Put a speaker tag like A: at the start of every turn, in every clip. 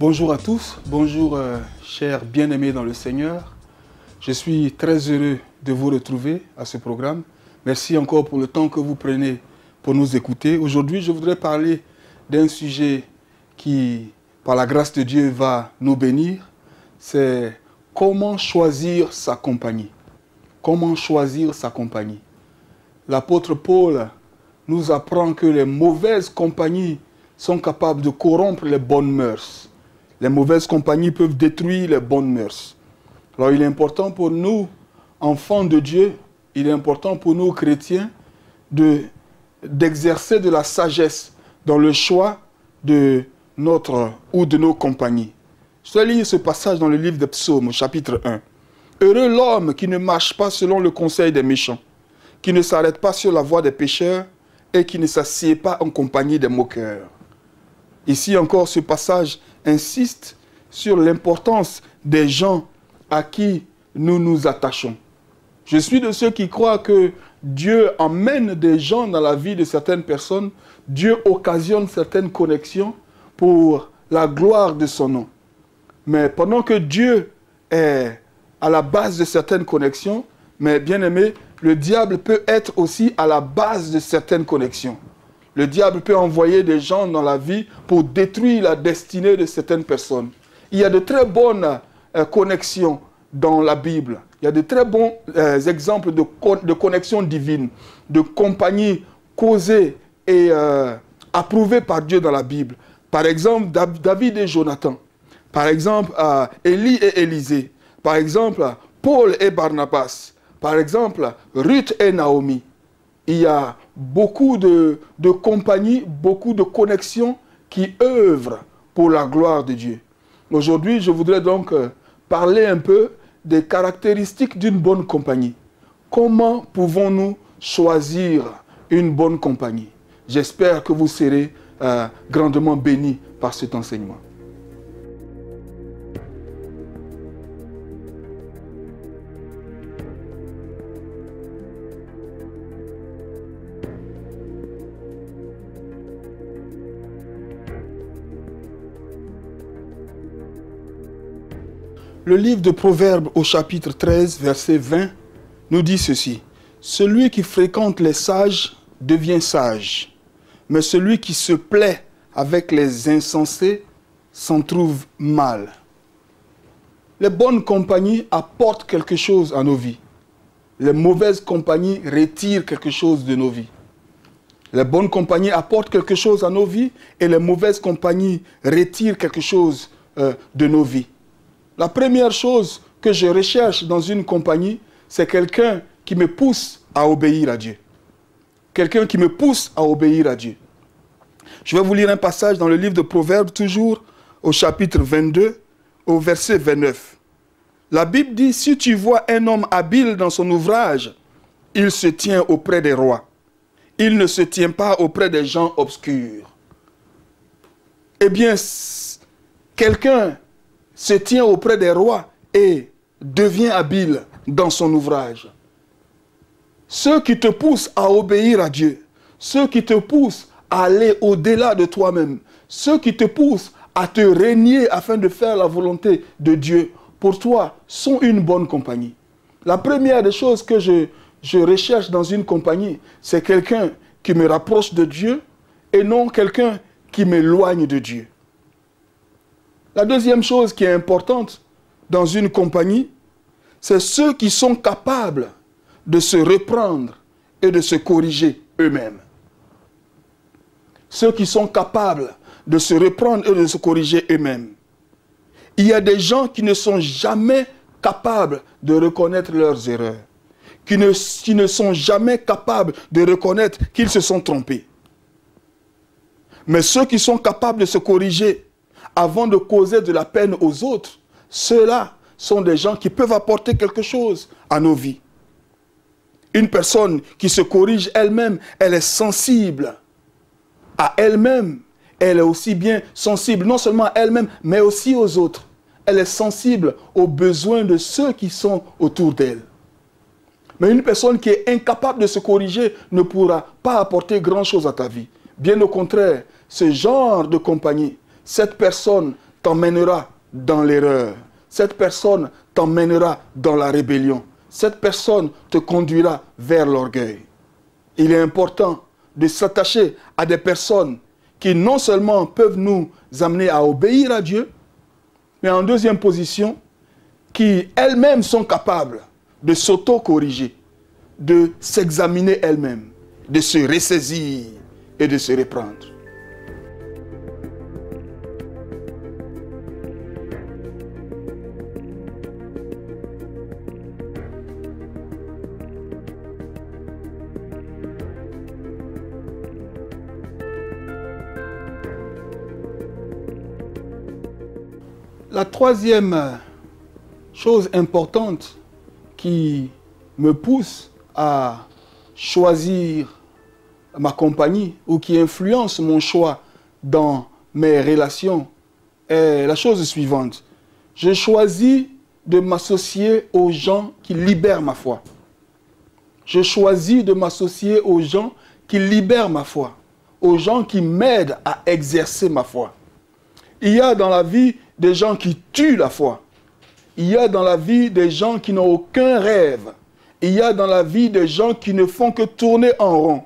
A: Bonjour à tous, bonjour euh, chers bien-aimés dans le Seigneur. Je suis très heureux de vous retrouver à ce programme. Merci encore pour le temps que vous prenez pour nous écouter. Aujourd'hui, je voudrais parler d'un sujet qui, par la grâce de Dieu, va nous bénir. C'est comment choisir sa compagnie. Comment choisir sa compagnie. L'apôtre Paul nous apprend que les mauvaises compagnies sont capables de corrompre les bonnes mœurs. Les mauvaises compagnies peuvent détruire les bonnes mœurs. Alors il est important pour nous, enfants de Dieu, il est important pour nous, chrétiens, d'exercer de, la sagesse dans le choix de notre ou de nos compagnies. Je lire ce passage dans le livre des Psaumes, chapitre 1. Heureux l'homme qui ne marche pas selon le conseil des méchants, qui ne s'arrête pas sur la voie des pécheurs et qui ne s'assied pas en compagnie des moqueurs. Ici encore, ce passage insiste sur l'importance des gens à qui nous nous attachons. Je suis de ceux qui croient que Dieu emmène des gens dans la vie de certaines personnes, Dieu occasionne certaines connexions pour la gloire de son nom. Mais pendant que Dieu est à la base de certaines connexions, mais bien aimé, le diable peut être aussi à la base de certaines connexions. Le diable peut envoyer des gens dans la vie pour détruire la destinée de certaines personnes. Il y a de très bonnes euh, connexions dans la Bible. Il y a de très bons euh, exemples de, de connexions divines, de compagnies causées et euh, approuvées par Dieu dans la Bible. Par exemple, David et Jonathan. Par exemple, Élie et Élisée. Par exemple, Paul et Barnabas. Par exemple, Ruth et Naomi il y a beaucoup de, compagnies, beaucoup de connexions qui œuvrent pour la gloire de Dieu. Aujourd'hui, je voudrais donc euh, parler un peu des caractéristiques d'une bonne compagnie. Comment pouvons-nous choisir une bonne compagnie J'espère que vous serez euh, grandement bénis par cet enseignement. Le livre de Proverbes au chapitre 13, verset 20, nous dit ceci. Celui qui fréquente les sages devient sage, mais celui qui se plaît avec les insensés s'en trouve mal. Les bonnes compagnies apportent quelque chose à nos vies. Les mauvaises compagnies retirent quelque chose de nos vies. Les bonnes compagnies apportent quelque chose à nos vies et les mauvaises compagnies retirent quelque chose euh, de nos vies. La première chose que je recherche dans une compagnie, c'est quelqu'un qui me pousse à obéir à Dieu. Quelqu'un qui me pousse à obéir à Dieu. Je vais vous lire un passage dans le livre de Proverbes, toujours au chapitre 22, au verset 29. La Bible dit, si tu vois un homme habile dans son ouvrage, il se tient auprès des rois. Il ne se tient pas auprès des gens obscurs. Eh bien, quelqu'un se tient auprès des rois et devient habile dans son ouvrage. Ceux qui te poussent à obéir à Dieu, ceux qui te poussent à aller au-delà de toi-même, ceux qui te poussent à te régner afin de faire la volonté de Dieu, pour toi, sont une bonne compagnie. La première des choses que je, je recherche dans une compagnie, c'est quelqu'un qui me rapproche de Dieu et non quelqu'un qui m'éloigne de Dieu. La deuxième chose qui est importante dans une compagnie, c'est ceux qui sont capables de se reprendre et de se corriger eux-mêmes. Ceux qui sont capables de se reprendre et de se corriger eux-mêmes. Il y a des gens qui ne sont jamais capables de reconnaître leurs erreurs, qui ne, qui ne sont jamais capables de reconnaître qu'ils se sont trompés. Mais ceux qui sont capables de se corriger avant de causer de la peine aux autres, ceux-là sont des gens qui peuvent apporter quelque chose à nos vies. Une personne qui se corrige elle-même, elle est sensible à elle-même. Elle est aussi bien sensible non seulement à elle-même, mais aussi aux autres. Elle est sensible aux besoins de ceux qui sont autour d'elle. Mais une personne qui est incapable de se corriger ne pourra pas apporter grand-chose à ta vie. Bien au contraire, ce genre de compagnie cette personne t'emmènera dans l'erreur. Cette personne t'emmènera dans la rébellion. Cette personne te conduira vers l'orgueil. Il est important de s'attacher à des personnes qui non seulement peuvent nous amener à obéir à Dieu, mais en deuxième position, qui elles-mêmes sont capables de s'auto-corriger, de s'examiner elles-mêmes, de se ressaisir et de se reprendre. troisième chose importante qui me pousse à choisir ma compagnie ou qui influence mon choix dans mes relations est la chose suivante. Je choisis de m'associer aux gens qui libèrent ma foi. Je choisis de m'associer aux gens qui libèrent ma foi, aux gens qui m'aident à exercer ma foi. Il y a dans la vie des gens qui tuent la foi. Il y a dans la vie des gens qui n'ont aucun rêve. Il y a dans la vie des gens qui ne font que tourner en rond,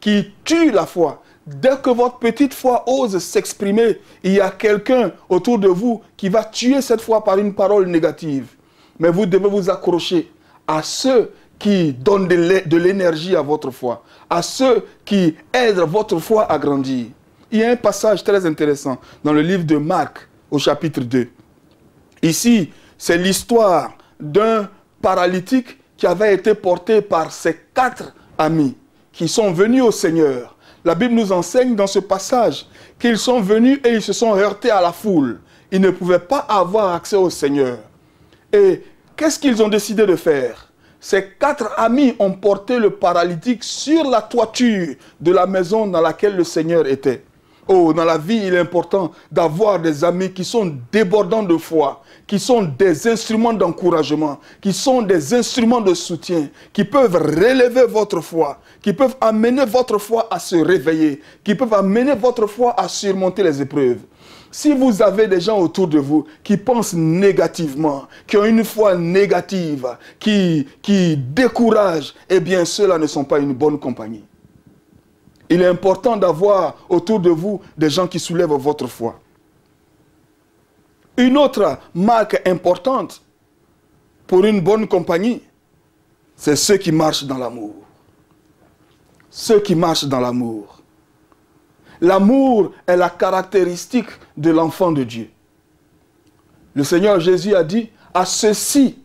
A: qui tuent la foi. Dès que votre petite foi ose s'exprimer, il y a quelqu'un autour de vous qui va tuer cette foi par une parole négative. Mais vous devez vous accrocher à ceux qui donnent de l'énergie à votre foi, à ceux qui aident votre foi à grandir. Il y a un passage très intéressant dans le livre de Marc, au chapitre 2. Ici, c'est l'histoire d'un paralytique qui avait été porté par ses quatre amis qui sont venus au Seigneur. La Bible nous enseigne dans ce passage qu'ils sont venus et ils se sont heurtés à la foule. Ils ne pouvaient pas avoir accès au Seigneur. Et qu'est-ce qu'ils ont décidé de faire Ces quatre amis ont porté le paralytique sur la toiture de la maison dans laquelle le Seigneur était. Oh, dans la vie, il est important d'avoir des amis qui sont débordants de foi, qui sont des instruments d'encouragement, qui sont des instruments de soutien, qui peuvent relever votre foi, qui peuvent amener votre foi à se réveiller, qui peuvent amener votre foi à surmonter les épreuves. Si vous avez des gens autour de vous qui pensent négativement, qui ont une foi négative, qui, qui découragent, eh bien, ceux-là ne sont pas une bonne compagnie. Il est important d'avoir autour de vous des gens qui soulèvent votre foi. Une autre marque importante pour une bonne compagnie, c'est ceux qui marchent dans l'amour. Ceux qui marchent dans l'amour. L'amour est la caractéristique de l'enfant de Dieu. Le Seigneur Jésus a dit, à ceci,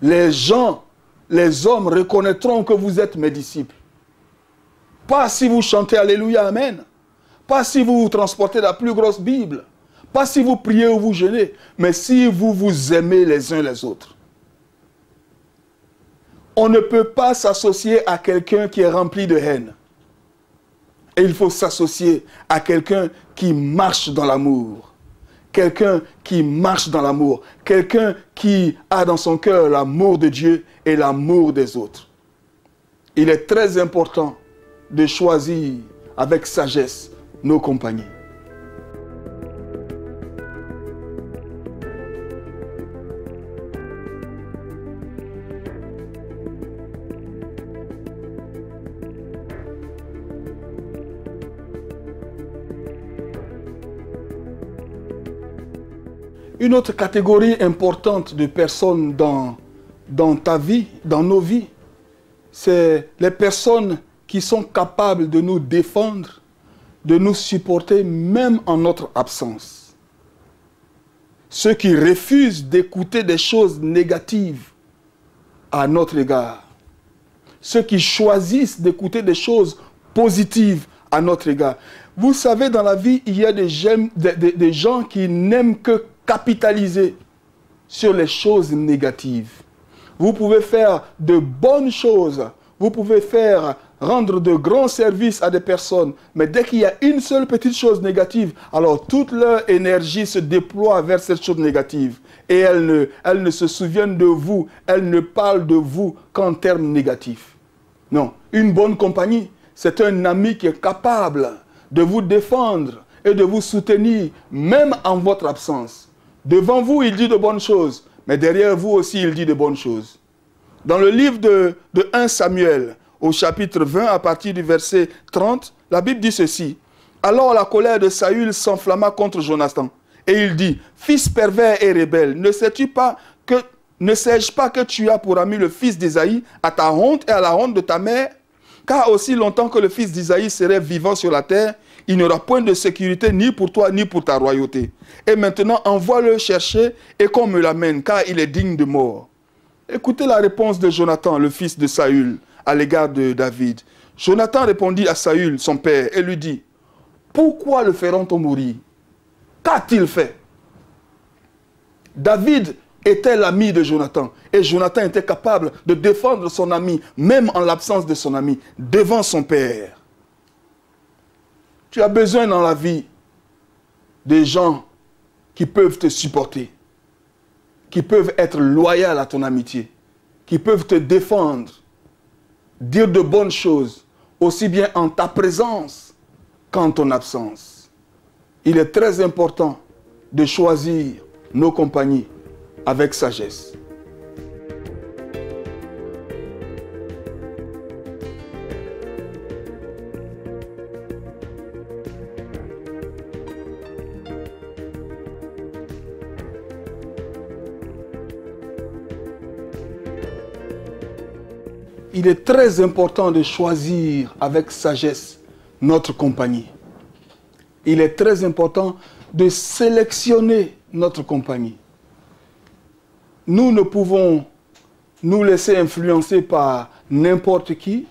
A: les gens, les hommes reconnaîtront que vous êtes mes disciples pas si vous chantez Alléluia, Amen. Pas si vous transportez la plus grosse Bible. Pas si vous priez ou vous jeûnez. Mais si vous vous aimez les uns les autres. On ne peut pas s'associer à quelqu'un qui est rempli de haine. Et il faut s'associer à quelqu'un qui marche dans l'amour. Quelqu'un qui marche dans l'amour. Quelqu'un qui a dans son cœur l'amour de Dieu et l'amour des autres. Il est très important de choisir avec sagesse nos compagnies. Une autre catégorie importante de personnes dans, dans ta vie, dans nos vies, c'est les personnes qui sont capables de nous défendre, de nous supporter même en notre absence. Ceux qui refusent d'écouter des choses négatives à notre égard. Ceux qui choisissent d'écouter des choses positives à notre égard. Vous savez, dans la vie, il y a des, gens qui n'aiment que capitaliser sur les choses négatives. Vous pouvez faire de bonnes choses, vous pouvez faire rendre de grands services à des personnes, mais dès qu'il y a une seule petite chose négative, alors toute leur énergie se déploie vers cette chose négative. Et elles ne, ne se souviennent de vous, elles ne parlent de vous qu'en termes négatifs. Non, une bonne compagnie, c'est un ami qui est capable de vous défendre et de vous soutenir, même en votre absence. Devant vous, il dit de bonnes choses, mais derrière vous aussi, il dit de bonnes choses. Dans le livre de, de 1 Samuel, au chapitre 20, à partir du verset 30, la Bible dit ceci. Alors la colère de Saül s'enflamma contre Jonathan. Et il dit, Fils pervers et rebelle, ne sais-tu pas que ne sais-je pas que tu as pour ami le fils d'Isaïe à ta honte et à la honte de ta mère Car aussi longtemps que le fils d'Isaïe serait vivant sur la terre, il n'aura point de sécurité ni pour toi ni pour ta royauté. Et maintenant, envoie-le chercher et qu'on me l'amène, car il est digne de mort. Écoutez la réponse de Jonathan, le fils de Saül à l'égard de David. Jonathan répondit à Saül, son père, et lui dit, pourquoi le feront-on mourir Qu'a-t-il fait David était l'ami de Jonathan. Et Jonathan était capable de défendre son ami, même en l'absence de son ami, devant son père. Tu as besoin dans la vie des gens qui peuvent te supporter, qui peuvent être loyaux à ton amitié, qui peuvent te défendre, dire de bonnes choses, aussi bien en ta présence qu'en ton absence. Il est très important de choisir nos compagnies avec sagesse. il est très important de choisir avec sagesse notre compagnie. Il est très important de sélectionner notre compagnie. Nous ne pouvons nous laisser influencer par n'importe qui.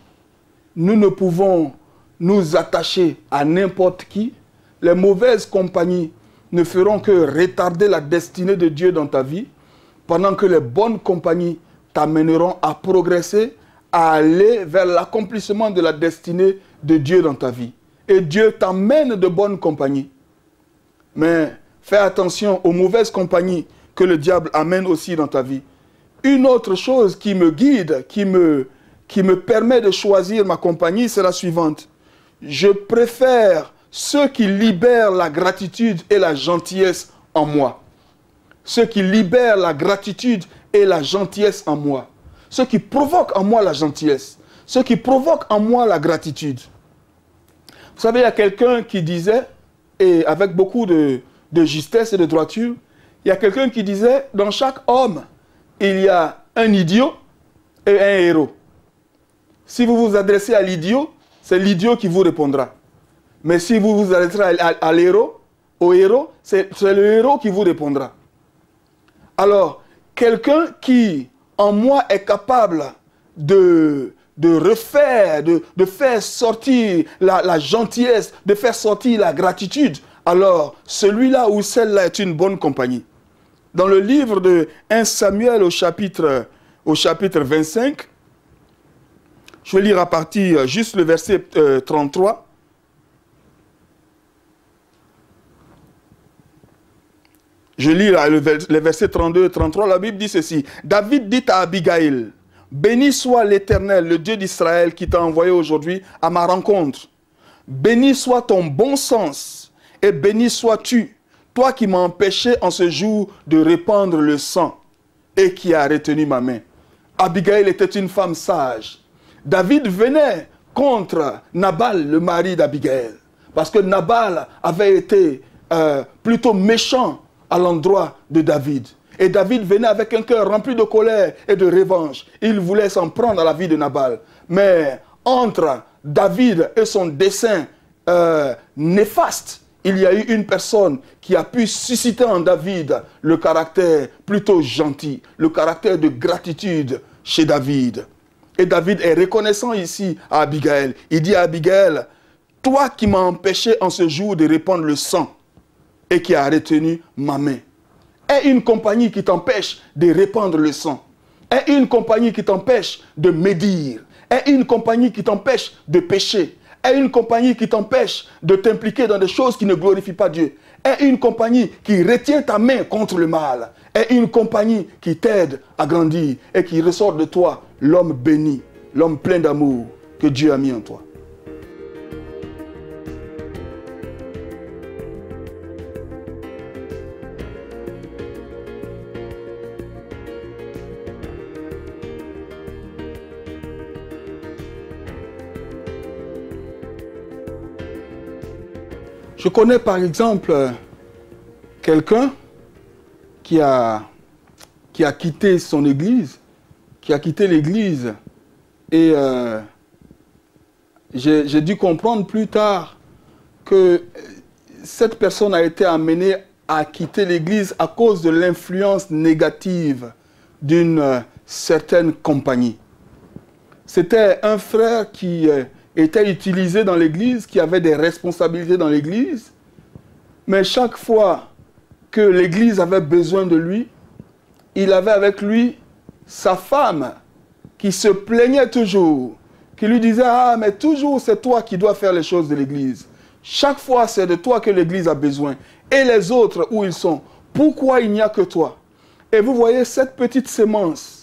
A: Nous ne pouvons nous attacher à n'importe qui. Les mauvaises compagnies ne feront que retarder la destinée de Dieu dans ta vie, pendant que les bonnes compagnies t'amèneront à progresser à aller vers l'accomplissement de la destinée de Dieu dans ta vie. Et Dieu t'amène de bonnes compagnie. Mais fais attention aux mauvaises compagnies que le diable amène aussi dans ta vie. Une autre chose qui me guide, qui me, qui me permet de choisir ma compagnie, c'est la suivante. Je préfère ceux qui libèrent la gratitude et la gentillesse en moi. Ceux qui libèrent la gratitude et la gentillesse en moi ce qui provoque en moi la gentillesse, ce qui provoque en moi la gratitude. Vous savez, il y a quelqu'un qui disait, et avec beaucoup de, justesse et de droiture, il y a quelqu'un qui disait, dans chaque homme, il y a un idiot et un héros. Si vous vous adressez à l'idiot, c'est l'idiot qui vous répondra. Mais si vous vous adressez à, à l'héros, au héros, c'est le héros qui vous répondra. Alors, quelqu'un qui en moi est capable de, de refaire, de, faire sortir la, gentillesse, de faire sortir la gratitude, alors celui-là ou celle-là est une bonne compagnie. Dans le livre de 1 Samuel au chapitre, au chapitre 25, je vais lire à partir juste le verset 33. Euh, Je lis les versets 32 et 33, la Bible dit ceci. David dit à Abigail, béni soit l'Éternel, le Dieu d'Israël qui t'a envoyé aujourd'hui à ma rencontre. Béni soit ton bon sens et béni sois-tu, toi qui m'as empêché en ce jour de répandre le sang et qui a retenu ma main. Abigail était une femme sage. David venait contre Nabal, le mari d'Abigail, parce que Nabal avait été euh, plutôt méchant à l'endroit de David. Et David venait avec un cœur rempli de colère et de revanche. Il voulait s'en prendre à la vie de Nabal. Mais entre David et son dessein euh, néfaste, il y a eu une personne qui a pu susciter en David le caractère plutôt gentil, le caractère de gratitude chez David. Et David est reconnaissant ici à Abigail. Il dit à Abigail, toi qui m'as empêché en ce jour de répandre le sang et qui a retenu ma main. Et une compagnie qui t'empêche de répandre le sang. Et une compagnie qui t'empêche de médire. Et une compagnie qui t'empêche de pécher. Et une compagnie qui t'empêche de t'impliquer dans des choses qui ne glorifient pas Dieu. Et une compagnie qui retient ta main contre le mal. Et une compagnie qui t'aide à grandir et qui ressort de toi l'homme béni, l'homme plein d'amour que Dieu a mis en toi. Je connais par exemple quelqu'un qui a, qui a quitté son église, qui a quitté l'église. Et euh, j'ai dû comprendre plus tard que cette personne a été amenée à quitter l'église à cause de l'influence négative d'une euh, certaine compagnie. C'était un frère qui... Euh, était utilisé dans l'Église, qui avait des responsabilités dans l'Église. Mais chaque fois que l'Église avait besoin de lui, il avait avec lui sa femme qui se plaignait toujours, qui lui disait, ah, mais toujours c'est toi qui dois faire les choses de l'Église. Chaque fois c'est de toi que l'Église a besoin. Et les autres, où ils sont Pourquoi il n'y a que toi Et vous voyez cette petite semence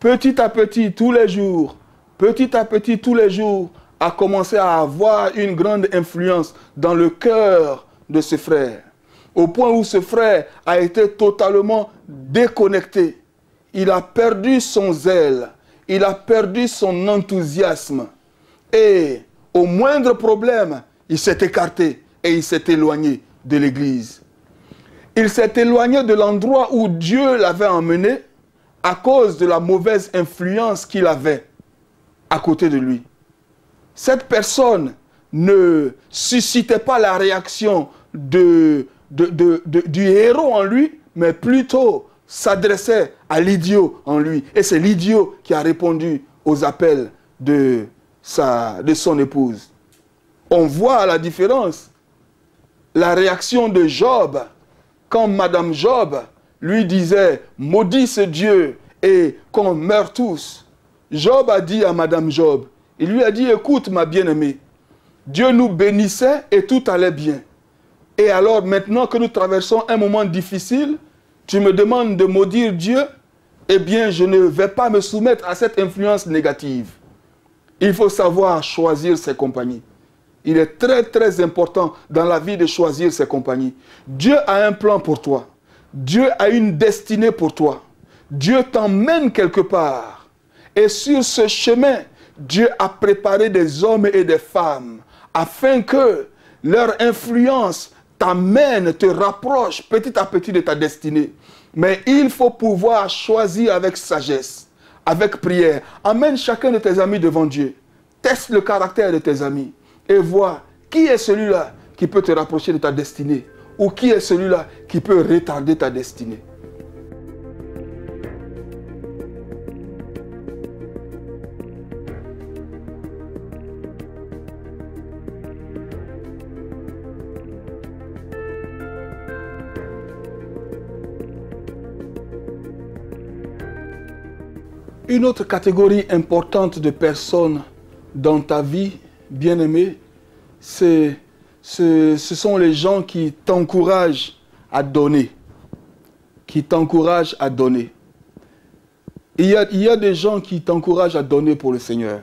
A: petit à petit, tous les jours, petit à petit, tous les jours, a commencé à avoir une grande influence dans le cœur de ce frère. Au point où ce frère a été totalement déconnecté. Il a perdu son zèle, il a perdu son enthousiasme. Et au moindre problème, il s'est écarté et il s'est éloigné de l'Église. Il s'est éloigné de l'endroit où Dieu l'avait emmené à cause de la mauvaise influence qu'il avait à côté de lui. Cette personne ne suscitait pas la réaction du héros en lui, mais plutôt s'adressait à l'idiot en lui. Et c'est l'idiot qui a répondu aux appels de, sa, de son épouse. On voit la différence. La réaction de Job, quand Madame Job lui disait « Maudit ce Dieu et qu'on meurt tous », Job a dit à Madame Job, il lui a dit, écoute ma bien-aimée, Dieu nous bénissait et tout allait bien. Et alors maintenant que nous traversons un moment difficile, tu me demandes de maudire Dieu, eh bien je ne vais pas me soumettre à cette influence négative. Il faut savoir choisir ses compagnies. Il est très très important dans la vie de choisir ses compagnies. Dieu a un plan pour toi. Dieu a une destinée pour toi. Dieu t'emmène quelque part. Et sur ce chemin, Dieu a préparé des hommes et des femmes afin que leur influence t'amène, te rapproche petit à petit de ta destinée. Mais il faut pouvoir choisir avec sagesse, avec prière. Amène chacun de tes amis devant Dieu. Teste le caractère de tes amis et vois qui est celui-là qui peut te rapprocher de ta destinée ou qui est celui-là qui peut retarder ta destinée. Une autre catégorie importante de personnes dans ta vie, bien-aimée, ce, ce sont les gens qui t'encouragent à donner. Qui t'encouragent à donner. Il y, a, il des gens qui t'encouragent à donner pour le Seigneur.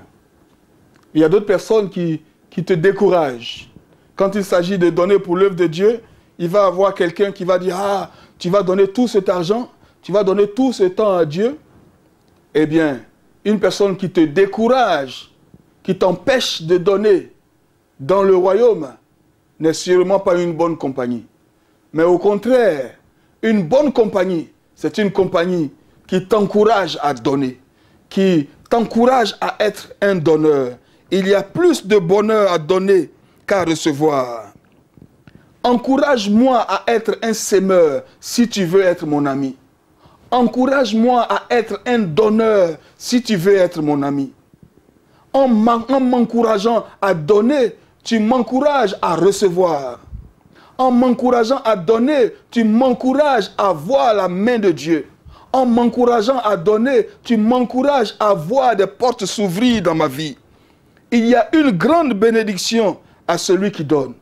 A: Il y a d'autres personnes qui, qui te découragent. Quand il s'agit de donner pour l'œuvre de Dieu, il va avoir quelqu'un qui va dire, ah, tu vas donner tout cet argent, tu vas donner tout ce temps à Dieu, eh bien, une personne qui te décourage, qui t'empêche de donner dans le royaume, n'est sûrement pas une bonne compagnie. Mais au contraire, une bonne compagnie, c'est une compagnie qui t'encourage à donner, qui t'encourage à être un donneur. Il y a plus de bonheur à donner qu'à recevoir. Encourage-moi à être un sémeur si tu veux être mon ami. Encourage-moi à être un donneur si tu veux être mon ami. En m'encourageant à donner, tu m'encourages à recevoir. En m'encourageant à donner, tu m'encourages à voir la main de Dieu. En m'encourageant à donner, tu m'encourages à voir des portes s'ouvrir dans ma vie. Il y a une grande bénédiction à celui qui donne.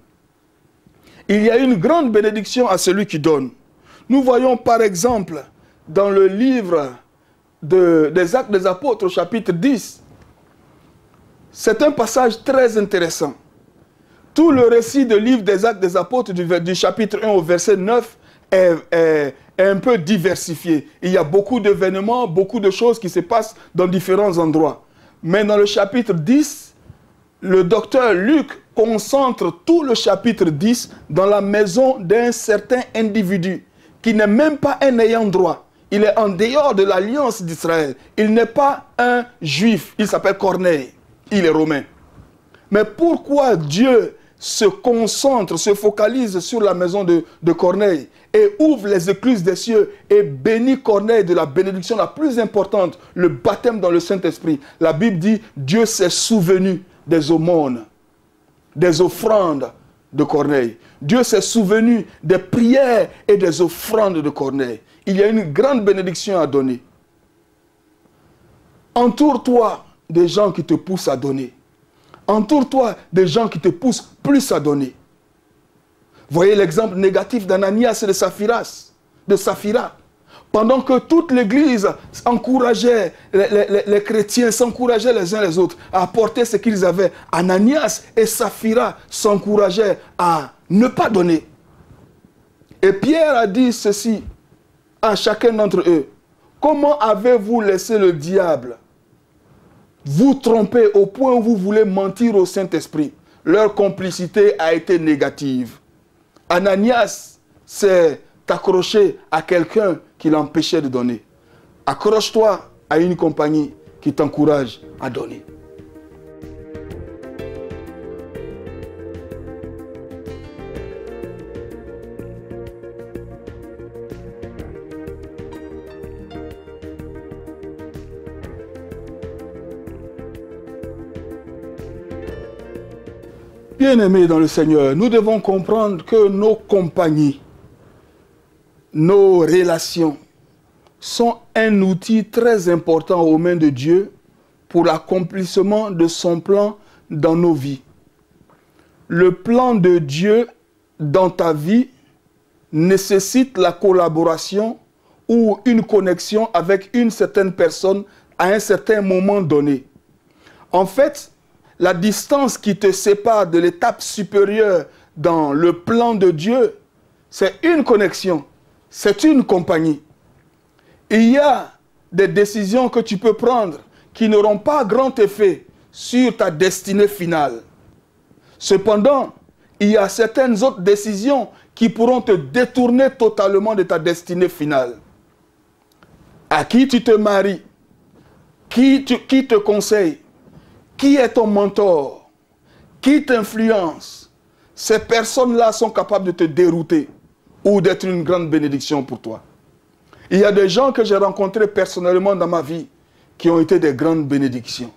A: Il y a une grande bénédiction à celui qui donne. Nous voyons par exemple dans le livre des Actes des Apôtres, chapitre 10, c'est un passage très intéressant. Tout le récit du livre des Actes des Apôtres, du, chapitre 1 au verset 9, est, est, un peu diversifié. Il y a beaucoup d'événements, beaucoup de choses qui se passent dans différents endroits. Mais dans le chapitre 10, le docteur Luc concentre tout le chapitre 10 dans la maison d'un certain individu qui n'est même pas un ayant droit, il est en dehors de l'alliance d'Israël. Il n'est pas un juif. Il s'appelle Corneille. Il est romain. Mais pourquoi Dieu se concentre, se focalise sur la maison de, Corneille et ouvre les écluses des cieux et bénit Corneille de la bénédiction la plus importante, le baptême dans le Saint-Esprit. La Bible dit, Dieu s'est souvenu des aumônes, des offrandes de Corneille. Dieu s'est souvenu des prières et des offrandes de Corneille il y a une grande bénédiction à donner. Entoure-toi des gens qui te poussent à donner. Entoure-toi des gens qui te poussent plus à donner. Voyez l'exemple négatif d'Ananias et de Saphiras, de Saphira. Pendant que toute l'Église encourageait les, chrétiens, s'encourageaient les uns les autres à apporter ce qu'ils avaient, Ananias et Saphira s'encourageaient à ne pas donner. Et Pierre a dit ceci à chacun d'entre eux, comment avez-vous laissé le diable vous tromper au point où vous voulez mentir au Saint-Esprit Leur complicité a été négative. Ananias s'est accroché à quelqu'un qui l'empêchait de donner. Accroche-toi à une compagnie qui t'encourage à donner. Bien-aimés dans le Seigneur, nous devons comprendre que nos compagnies, nos relations sont un outil très important aux mains de Dieu pour l'accomplissement de son plan dans nos vies. Le plan de Dieu dans ta vie nécessite la collaboration ou une connexion avec une certaine personne à un certain moment donné. En fait, la distance qui te sépare de l'étape supérieure dans le plan de Dieu, c'est une connexion, c'est une compagnie. Il y a des décisions que tu peux prendre qui n'auront pas grand effet sur ta destinée finale. Cependant, il y a certaines autres décisions qui pourront te détourner totalement de ta destinée finale. À qui tu te maries, qui, te conseille, qui est ton mentor Qui t'influence Ces personnes-là sont capables de te dérouter ou d'être une grande bénédiction pour toi. Il y a des gens que j'ai rencontrés personnellement dans ma vie qui ont été des grandes bénédictions.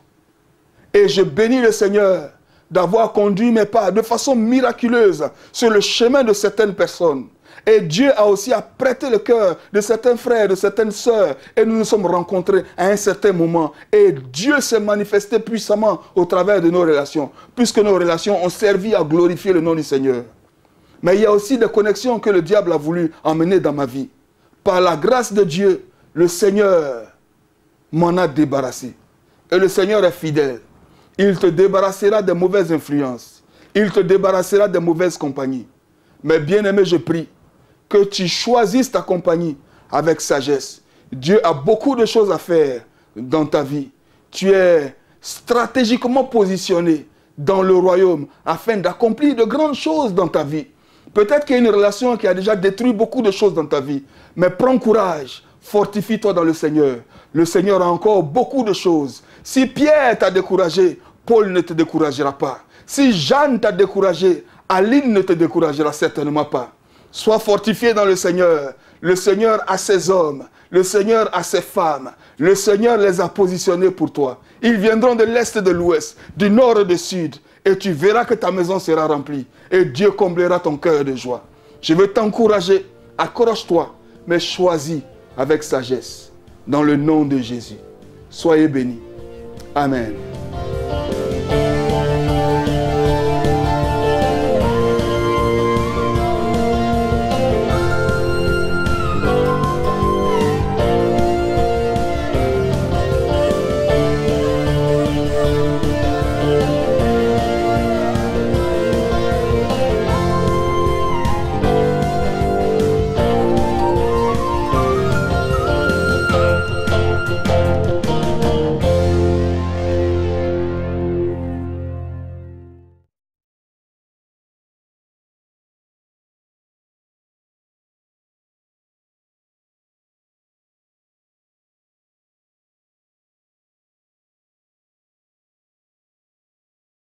A: Et je bénis le Seigneur d'avoir conduit mes pas de façon miraculeuse sur le chemin de certaines personnes et Dieu a aussi apprêté le cœur de certains frères, de certaines sœurs. Et nous nous sommes rencontrés à un certain moment. Et Dieu s'est manifesté puissamment au travers de nos relations, puisque nos relations ont servi à glorifier le nom du Seigneur. Mais il y a aussi des connexions que le diable a voulu emmener dans ma vie. Par la grâce de Dieu, le Seigneur m'en a débarrassé. Et le Seigneur est fidèle. Il te débarrassera des mauvaises influences. Il te débarrassera des mauvaises compagnies. Mais bien aimé, je prie que tu choisisses ta compagnie avec sagesse. Dieu a beaucoup de choses à faire dans ta vie. Tu es stratégiquement positionné dans le royaume afin d'accomplir de grandes choses dans ta vie. Peut-être qu'il y a une relation qui a déjà détruit beaucoup de choses dans ta vie, mais prends courage, fortifie-toi dans le Seigneur. Le Seigneur a encore beaucoup de choses. Si Pierre t'a découragé, Paul ne te découragera pas. Si Jeanne t'a découragé, Aline ne te découragera certainement pas. Sois fortifié dans le Seigneur. Le Seigneur a ses hommes. Le Seigneur a ses femmes. Le Seigneur les a positionnés pour toi. Ils viendront de l'est et de l'ouest, du nord et du sud. Et tu verras que ta maison sera remplie. Et Dieu comblera ton cœur de joie. Je veux t'encourager. Accroche-toi, mais choisis avec sagesse. Dans le nom de Jésus. Soyez bénis. Amen.